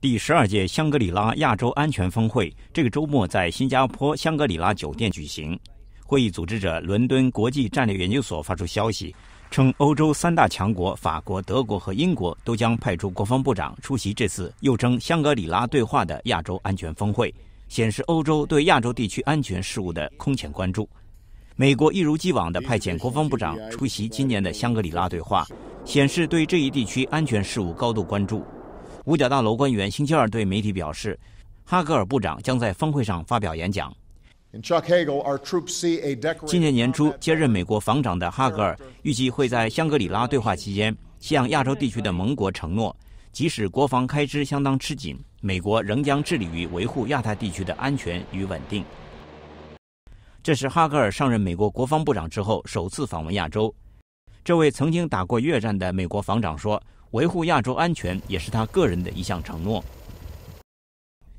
第十二届香格里拉亚洲安全峰会这个周末在新加坡香格里拉酒店举行。会议组织者伦敦国际战略研究所发出消息，称欧洲三大强国法国、德国和英国都将派出国防部长出席这次又称香格里拉对话的亚洲安全峰会，显示欧洲对亚洲地区安全事务的空前关注。美国一如既往的派遣国防部长出席今年的香格里拉对话，显示对这一地区安全事务高度关注。五角大楼官员星期二对媒体表示，哈格尔部长将在峰会上发表演讲。今年年初接任美国防长的哈格尔预计会在香格里拉对话期间向亚洲地区的盟国承诺，即使国防开支相当吃紧，美国仍将致力于维护亚太地区的安全与稳定。这是哈格尔上任美国国防部长之后首次访问亚洲。这位曾经打过越战的美国防长说。维护亚洲安全也是他个人的一项承诺。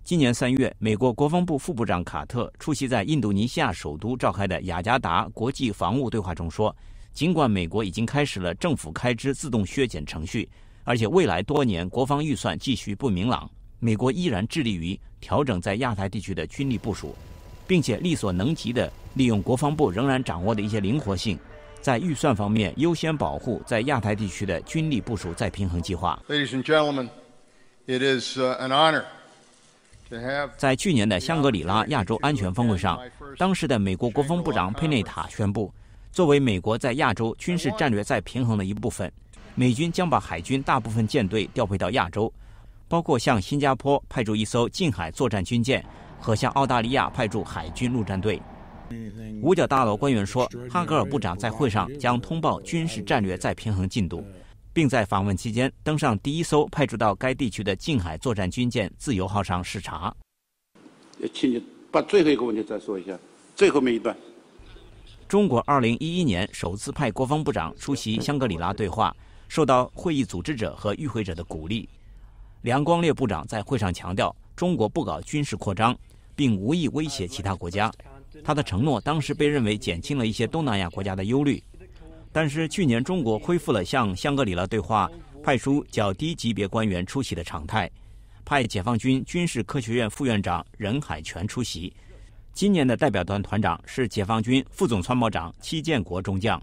今年三月，美国国防部副部长卡特出席在印度尼西亚首都召开的雅加达国际防务对话中说：“尽管美国已经开始了政府开支自动削减程序，而且未来多年国防预算继续不明朗，美国依然致力于调整在亚太地区的军力部署，并且力所能及的利用国防部仍然掌握的一些灵活性。”在预算方面优先保护在亚太地区的军力部署再平衡计划。在去年的香格里拉亚洲安全峰会上，当时的美国国防部长佩内塔宣布，作为美国在亚洲军事战略再平衡的一部分，美军将把海军大部分舰队调配到亚洲，包括向新加坡派驻一艘近海作战军舰和向澳大利亚派驻海军陆战队。五角大楼官员说，哈格尔部长在会上将通报军事战略再平衡进度，并在访问期间登上第一艘派驻到该地区的近海作战军舰“自由号”上视察。请你把最后一个问题再说一下，最后面一段。中国2011年首次派国防部长出席香格里拉对话，受到会议组织者和与会者的鼓励。梁光烈部长在会上强调，中国不搞军事扩张，并无意威胁其他国家。他的承诺当时被认为减轻了一些东南亚国家的忧虑，但是去年中国恢复了向香格里拉对话派出较低级别官员出席的常态，派解放军军事科学院副院长任海泉出席，今年的代表团团长是解放军副总参谋长戚建国中将。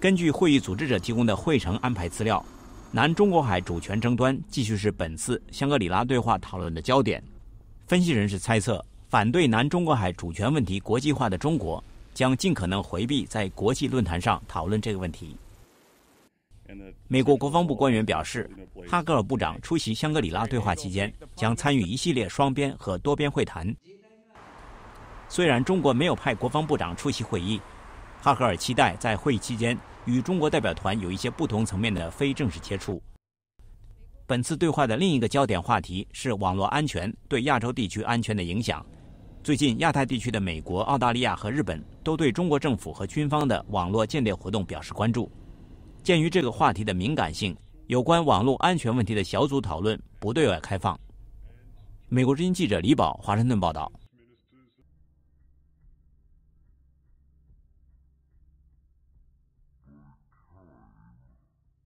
根据会议组织者提供的会程安排资料，南中国海主权争端继续是本次香格里拉对话讨论的焦点。分析人士猜测。反对南中国海主权问题国际化的中国将尽可能回避在国际论坛上讨论这个问题。美国国防部官员表示，哈格尔部长出席香格里拉对话期间将参与一系列双边和多边会谈。虽然中国没有派国防部长出席会议，哈格尔期待在会议期间与中国代表团有一些不同层面的非正式接触。本次对话的另一个焦点话题是网络安全对亚洲地区安全的影响。最近，亚太地区的美国、澳大利亚和日本都对中国政府和军方的网络间谍活动表示关注。鉴于这个话题的敏感性，有关网络安全问题的小组讨论不对外开放。美国之音记者李宝，华盛顿报道。